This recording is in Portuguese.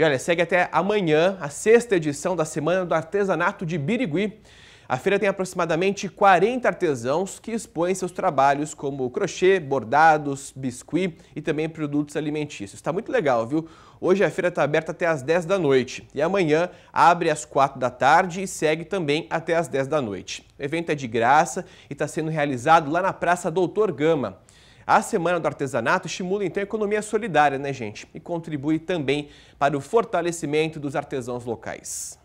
E olha, segue até amanhã a sexta edição da Semana do Artesanato de Birigui. A feira tem aproximadamente 40 artesãos que expõem seus trabalhos como crochê, bordados, biscuit e também produtos alimentícios. Está muito legal, viu? Hoje a feira está aberta até as 10 da noite e amanhã abre às 4 da tarde e segue também até às 10 da noite. O evento é de graça e está sendo realizado lá na Praça Doutor Gama. A Semana do Artesanato estimula então a economia solidária, né, gente? E contribui também para o fortalecimento dos artesãos locais.